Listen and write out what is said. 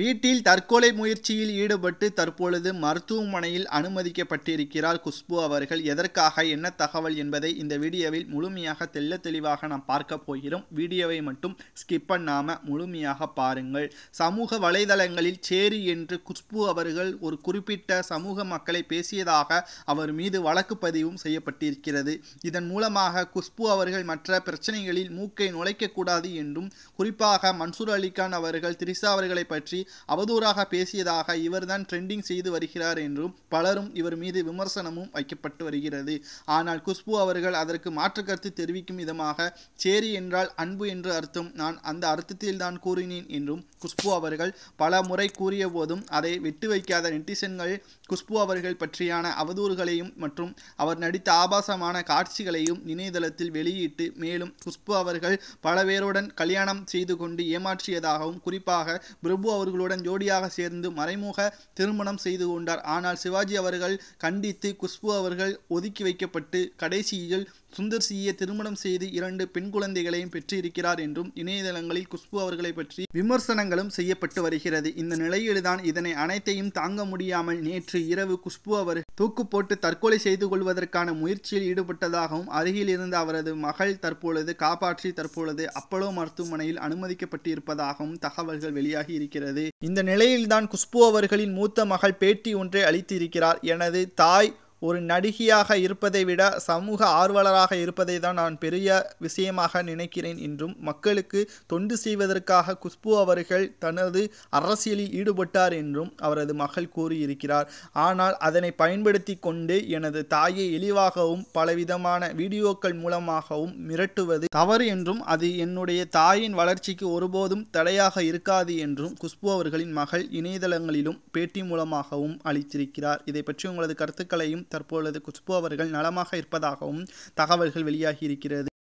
வீட்டில் தற்கொலை முயற்சியில் ஈடுபட்டு தற்பொழுது மருத்துவமனையில் அனுமதிக்கப்பட்டிருக்கிறார் குஷ்பு அவர்கள் எதற்காக என்ன தகவல் என்பதை இந்த வீடியோவில் முழுமையாக தெல்ல தெளிவாக நாம் பார்க்க போகிறோம் வீடியோவை மட்டும் ஸ்கிப் பண்ணாம முழுமையாக பாருங்கள் சமூக வலைதளங்களில் சேரி என்று குஷ்பு அவர்கள் ஒரு குறிப்பிட்ட சமூக மக்களை பேசியதாக அவர் மீது வழக்கு பதிவும் செய்யப்பட்டிருக்கிறது இதன் மூலமாக குஷ்பு அவர்கள் மற்ற பிரச்சனைகளில் மூக்கை நுழைக்கக்கூடாது என்றும் குறிப்பாக மன்சூர் அலிகான் அவர்கள் திரிசா அவர்களை பற்றி அவதூறாக பேசியதாக இவர்தான் ட்ரெண்டிங் செய்து வருகிறார் என்றும் பலரும் இவர் மீது விமர்சனமும் வைக்கப்பட்டு வருகிறது ஆனால் குஷ்பு அவர்கள் அதற்கு மாற்று கருத்து தெரிவிக்கும் விதமாக சேரி என்றால் அன்பு என்று அர்த்தம் நான் அந்த அர்த்தத்தில் தான் கூறினேன் என்றும் குஷ்பு அவர்கள் பல முறை கூறிய போதும் அதை விட்டு வைக்காத நெட்டிசன்கள் குஷ்பு அவர்கள் பற்றியான அவதூறுகளையும் மற்றும் அவர் நடித்த ஆபாசமான காட்சிகளையும் இணையதளத்தில் வெளியிட்டு மேலும் குஷ்பு அவர்கள் பல பேருடன் கல்யாணம் செய்து கொண்டு ஏமாற்றியதாகவும் குறிப்பாக பிரபு அவர்கள் அவர்களுடன் ஜோடியாக சேர்ந்து மறைமுக திருமணம் செய்து கொண்டார் ஆனால் சிவாஜி அவர்கள் கண்டித்து குஷ்பு அவர்கள் ஒதுக்கி வைக்கப்பட்டு கடைசியில் சுந்தர் சியை திருமணம் செய்து இரண்டு பெண் குழந்தைகளையும் பெற்றிருக்கிறார் என்றும் இணையதளங்களில் குஷ்பு அவர்களை பற்றி விமர்சனங்களும் செய்யப்பட்டு வருகிறது இந்த நிலையில்தான் இதனை அனைத்தையும் தாங்க முடியாமல் நேற்று இரவு குஷ்பு அவர் தூக்கு போட்டு தற்கொலை செய்து கொள்வதற்கான முயற்சியில் ஈடுபட்டதாகவும் அருகில் இருந்த அவரது மகள் தற்பொழுது காப்பாற்றி தற்பொழுது அப்பலோ மருத்துவமனையில் அனுமதிக்கப்பட்டிருப்பதாகவும் தகவல்கள் வெளியாகி இருக்கிறது இந்த நிலையில்தான் குஷ்பு அவர்களின் மூத்த மகள் பேட்டி ஒன்றை அளித்திருக்கிறார் எனது தாய் ஒரு நடிகையாக இருப்பதை விட சமூக ஆர்வலராக இருப்பதை தான் நான் பெரிய விஷயமாக நினைக்கிறேன் என்றும் மக்களுக்கு தொண்டு செய்வதற்காக குஷ்பு அவர்கள் தனது அரசியலில் ஈடுபட்டார் என்றும் அவரது மகள் கூறியிருக்கிறார் ஆனால் அதனை பயன்படுத்தி கொண்டு எனது தாயை இழிவாகவும் பலவிதமான வீடியோக்கள் மூலமாகவும் மிரட்டுவது தவறு என்றும் அது என்னுடைய தாயின் வளர்ச்சிக்கு ஒருபோதும் தடையாக இருக்காது என்றும் குஷ்பு அவர்களின் மகள் இணையதளங்களிலும் பேட்டி மூலமாகவும் அளித்திருக்கிறார் இதை பற்றி உங்களது கருத்துக்களையும் தற்பொழுது குஷ்பு அவர்கள் நலமாக இருப்பதாகவும் தகவல்கள் வெளியாகியிருக்கிறது